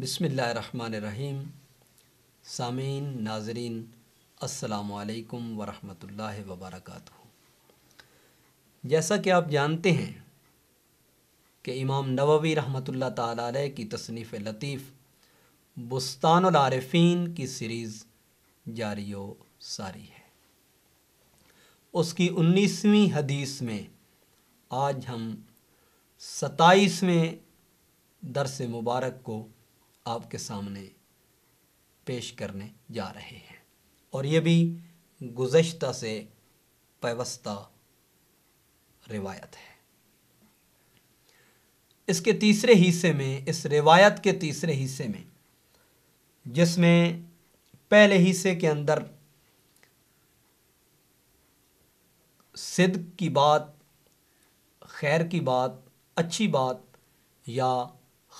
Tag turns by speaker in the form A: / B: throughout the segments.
A: बिसमीम सामीन नाजरीन असलकम वरहमल वबरक जैसा कि आप जानते हैं कि इमाम नववी रहमत ताल की तसनीफ़ लतीफ़ बुस्तानआरफ़ीन की सीरीज़ जारी व सारी है उसकी उन्नीसवीं हदीस में आज हम सताईसवें दरस मुबारक को आपके सामने पेश करने जा रहे हैं और ये भी गुज्त से पैवस्ता रिवायत है इसके तीसरे हिस्से में इस रिवायत के तीसरे हिस्से में जिसमें पहले हिस्से के अंदर सिद्ध की बात खैर की बात अच्छी बात या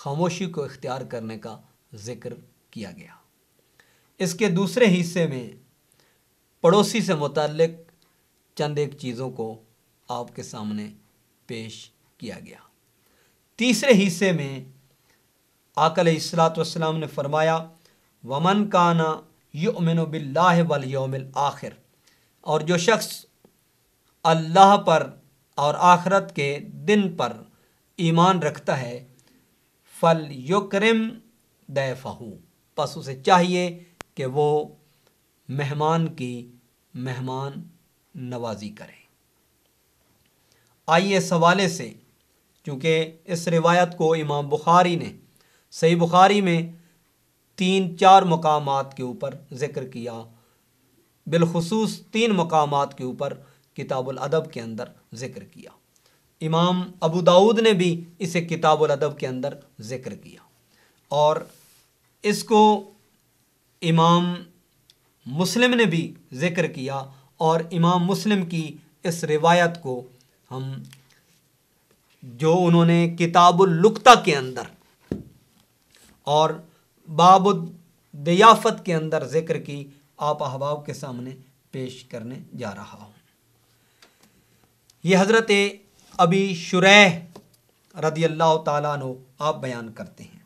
A: खामोशी को इख्तियार करने का जिक्र किया गया इसके दूसरे हिस्से में पड़ोसी से मुतलक चंद एक चीज़ों को आपके सामने पेश किया गया तीसरे हिस्से में आकल वाम ने फरमाया वमन काना युमिन बिल्लाह वल योमिल आखिर और जो शख्स अल्लाह पर और आखरत के दिन पर ईमान रखता है फ़ल युक्रम दैफहू बस उसे चाहिए कि वो मेहमान की मेहमान नवाजी करें आइए इस हवाले से चूँकि इस रिवायत को इमाम बुखारी ने सही बुखारी में तीन चार मकाम के ऊपर ज़िक्र किया बिलखसूस तीन मकाम के ऊपर अदब के अंदर ज़िक्र किया इमाम अबू दाऊद ने भी इसे अदब के अंदर ज़िक्र किया और इसको इमाम मुस्लिम ने भी ज़िक्र किया और इमाम मुस्लिम की इस रिवायत को हम जो उन्होंने किताबुलुकता के अंदर और बाबुद्दियाफ़त के अंदर ज़िक्र की आप अहबाब के सामने पेश करने जा रहा हूँ ये हज़रत अबी शुरह रदी अल्लाह तु आप बयान करते हैं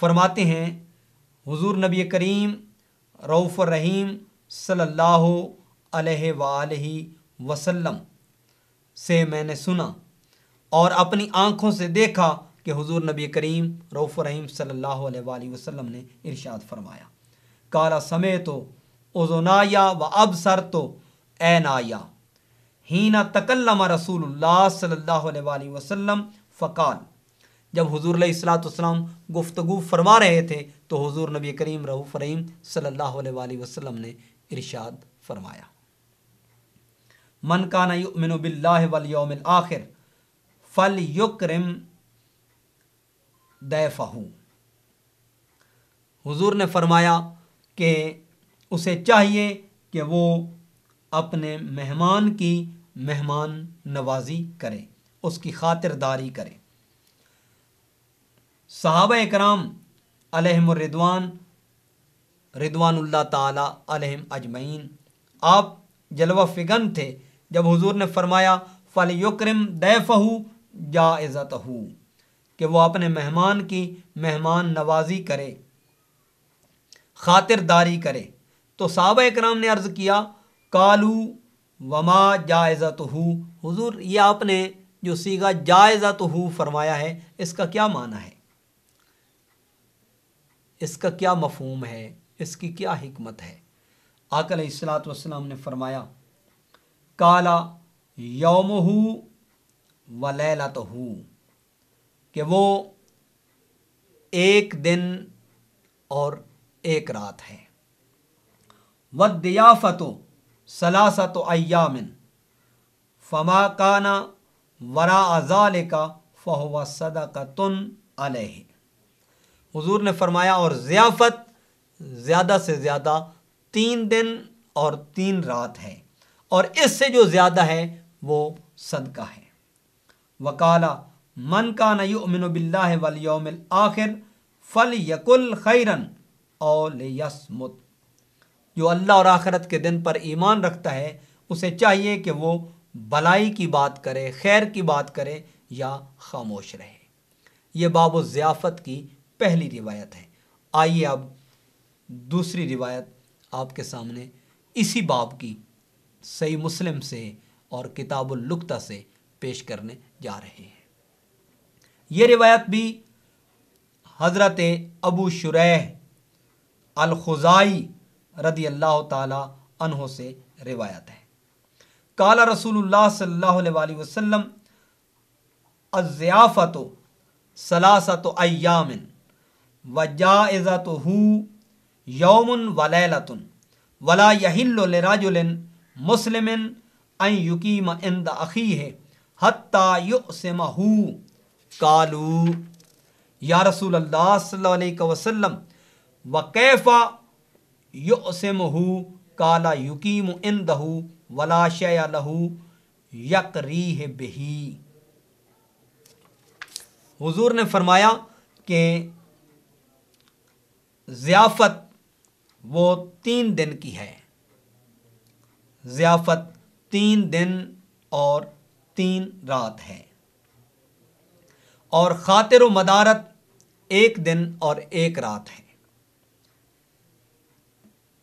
A: फरमाते हैं हुजूर नबी करीम रऊफ़ रहीम सल्लल्लाहु अलैहि वसल्लम से मैंने सुना और अपनी आँखों से देखा कि हुजूर नबी करीम रऊफ़ रहीम सल्लल्लाहु अलैहि वसल्लम ने इरशाद फरमाया काला समय तो उजोनाया व अब सर तो ए नाया हीना तकल्लम रसूल सल्ला वसम फ़काल जब हजूर सलाम गुफ्तु फरमा रहे थे तो हजूर नबी करीम रऊफ़ रहीम सल्ला वसलम ने इरशाद फरमाया मन का नमिन आखिर फ़ल युक्रम दहू हजूर ने फरमाया कि उसे चाहिए कि वो अपने मेहमान की मेहमान नवाजी करें उसकी खातिरदारी करें साहब कराम अलहमरिदवान रिदवानल्ला ताला अलहम अजमैन आप जलवा फिगन थे जब हजूर ने फरमाया फ़ल युक्रम दैफ़हू इज़त हो कि वह अपने मेहमान की मेहमान नवाजी करे खातिरदारी करे तो साहब कराम ने अर्ज़ किया कालू वमा जायज़त हूँ हजूर ये आपने जो सीगा जायज़त हो फरमाया है इसका क्या माना है इसका क्या मफहम है इसकी क्या हमत है आकल सलात वसलाम ने फरमाया काला योम हु व लैला तो कि वो एक दिन और एक रात है व दियाफ़त सलासत अयामिन फमाकाना वरा अजाल का फ़हवा सदा का तुन अलह हुजूर ने फरमाया और ज़ियाफ़त ज़्यादा से ज़्यादा तीन दिन और तीन रात है और इससे जो ज़्यादा है वो सदका है वकाला मन का नयमिन बिल्ला वलयोम आखिर फ़ल यकुल खैरन औसमुत यसमुत जो अल्लाह और आखरत के दिन पर ईमान रखता है उसे चाहिए कि वो भलाई की बात करे खैर की बात करे या खामोश रहे ये बाबो ज़ियाफ़त की पहली रिवायत है आइए अब दूसरी रिवायत आपके सामने इसी बाब की सही मुस्लिम से और किताबुल्लुकता से पेश करने जा रहे हैं ये रिवायत भी हज़रत अबू शुरह अलखुज़ाई रदी अल्लाह तहों से रिवायत है काला रसूलुल्लाह सल्लल्लाहु अलैहि वसल्लम अज़ियाफ़त सलासत अयामिन व तो हु यौमन वलैलतन वला यहिल्लराजुलिन मुसलमिन अन यकीम इंद अखी है हत्ता युसम हु कालू या रसूल अल्लाह सल्लल्लाहु वसल्लम व कैफ़ा युसम हु काला युकीम इंद हु वला शया लहू यकरीह बही हुजूर ने फरमाया कि ज़ियाफ़त वो तीन दिन की है ज़ियाफ़त तीन दिन और तीन रात है और ख़ातिर व मदारत एक दिन और एक रात है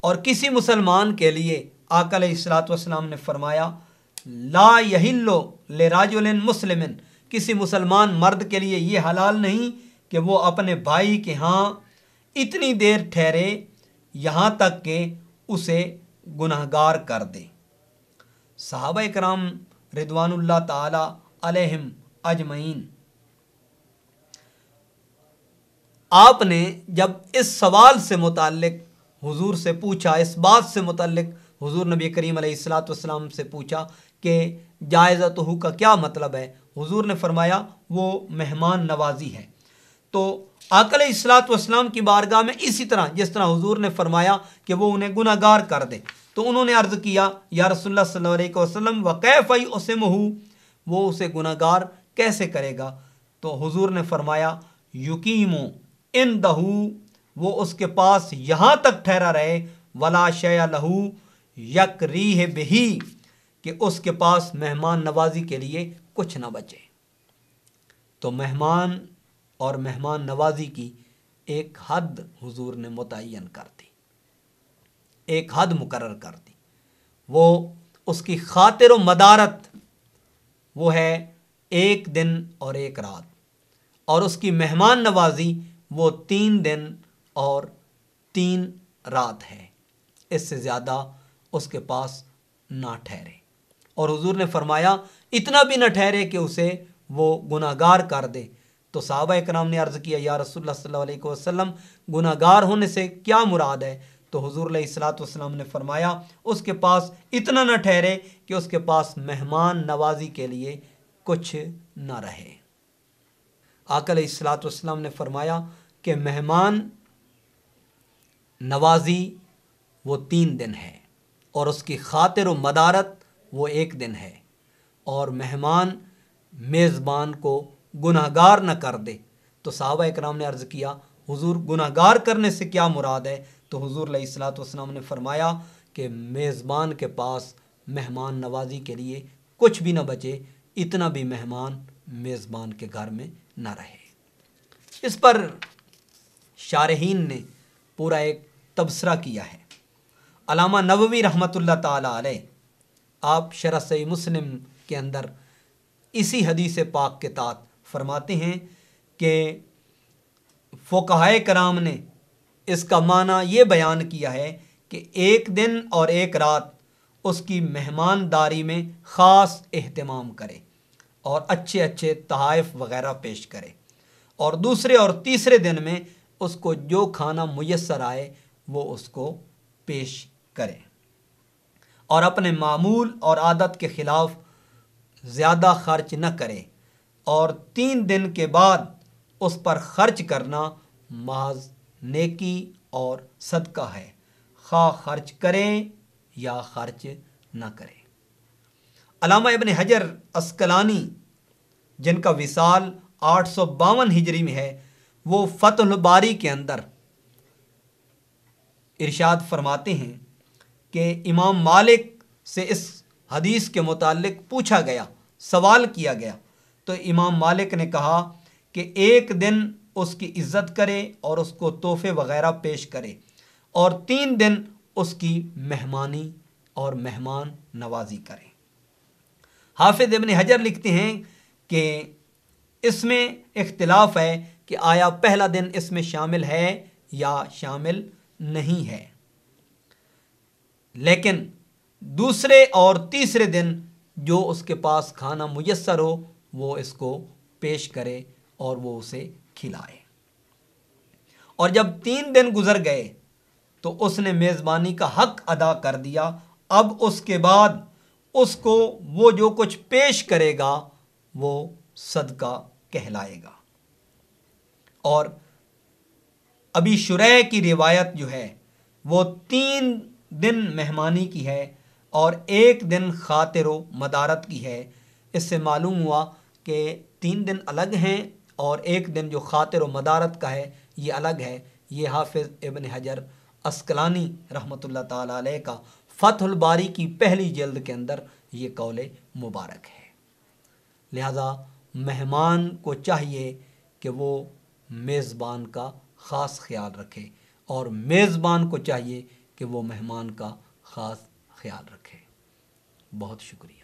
A: और किसी मुसलमान के लिए आकल इसलातम ने फरमाया ला यहिल्लो ले राजुल मुसलमिन किसी मुसलमान मर्द के लिए ये हलाल नहीं कि वो अपने भाई के यहाँ इतनी देर ठहरे यहाँ तक के उसे गुनहगार कर दे साहब कराम रिदवानल्ला ताला अलहम अजमैन आपने जब इस सवाल से मुतक हुजूर से पूछा इस बात से मुतक हुजूर नबी करीम सलाम से पूछा कि जायज़ा तो का क्या मतलब है हुजूर ने फरमाया वो मेहमान नवाजी है तो अकल असलात वसलाम की बारगाह में इसी तरह जिस तरह हजूर ने फरमाया कि वो उन्हें गुनागार कर दे तो उन्होंने अर्ज़ किया या रसोल्ला वसलम व कैफ़ई उसम वो उसे गुनागार कैसे करेगा तो हजूर ने फरमाया यकीम इन दहू वो उसके पास यहाँ तक ठहरा रहे वला शया लहू यक है बही कि उसके पास मेहमान नवाजी के लिए कुछ ना बचे तो मेहमान और मेहमान नवाजी की एक हद हुजूर ने मुतन कर दी एक हद मुकर कर दी वो उसकी खातिर मदारत वो है एक दिन और एक रात और उसकी मेहमान नवाजी वो तीन दिन और तीन रात है इससे ज़्यादा उसके पास ना ठहरे और हुजूर ने फरमाया इतना भी ना ठहरे कि उसे वो गुनागार कर दे तो साहबा कराम ने अर्ज़ किया या रसोल वसलम गुनागार होने से क्या मुराद है तो हजूर सलाम ने फरमाया उसके पास इतना न ठहरे कि उसके पास मेहमान नवाजी के लिए कुछ न रहे आकल सलाम ने फरमाया कि मेहमान नवाजी वो तीन दिन है और उसकी खातिर व मदारत वो एक दिन है और मेहमान मेज़बान को गुनाहगार न कर दे तो साहबा कराम ने अर्ज़ किया हुजूर गुनाहगार करने से क्या मुराद है तो हुजूर सलाम ने फरमाया कि मेज़बान के पास मेहमान नवाजी के लिए कुछ भी ना बचे इतना भी मेहमान मेज़बान के घर में न रहे इस पर शारहन ने पूरा एक तबसरा किया है अलामा नबवी रहमत ताल आप शरा सही मुस्लिम के अंदर इसी हदीस पाक के तहत फरमाते हैं कि फोकहाय कराम ने इसका माना ये बयान किया है कि एक दिन और एक रात उसकी मेहमानदारी में ख़ास अहतमाम करे और अच्छे अच्छे तहफ़ वगैरह पेश करे और दूसरे और तीसरे दिन में उसको जो खाना मैसर आए वो उसको पेश करें और अपने मामूल और आदत के ख़िलाफ़ ज़्यादा खर्च न करें और तीन दिन के बाद उस पर खर्च करना महज नेकी और सदका है खा खर्च करें या खर्च ना करें अलामा इबन हजर अस्कलानी जिनका विसाल आठ सौ बावन हिजरी में है वो फ़तहबारी के अंदर इरशाद फरमाते हैं कि इमाम मालिक से इस हदीस के मुतालिक पूछा गया सवाल किया गया तो इमाम मालिक ने कहा कि एक दिन उसकी इज़्ज़त करे और उसको तोहफे वगैरह पेश करे और तीन दिन उसकी मेहमानी और मेहमान नवाजी करे हाफिज़ इबन हजर लिखते हैं कि इसमें इख्तलाफ है कि आया पहला दिन इसमें शामिल है या शामिल नहीं है लेकिन दूसरे और तीसरे दिन जो उसके पास खाना मैसर हो वो इसको पेश करे और वो उसे खिलाए और जब तीन दिन गुजर गए तो उसने मेज़बानी का हक अदा कर दिया अब उसके बाद उसको वो जो कुछ पेश करेगा वो सदका कहलाएगा और अभी शुरह की रिवायत जो है वो तीन दिन मेहमानी की है और एक दिन खातिर मदारत की है इससे मालूम हुआ कि तीन दिन अलग हैं और एक दिन जो ख़ातिर व मदारत का है ये अलग है ये हाफिज़ इबन हजर असकलानी रहमत ताली का फ़तहबारी की पहली जल्द के अंदर ये कौल मुबारक है लिहाजा मेहमान को चाहिए कि वो मेज़बान का ख़ास ख्याल रखे और मेज़बान को चाहिए कि वो मेहमान का ख़ास ख्याल रखे बहुत शुक्रिया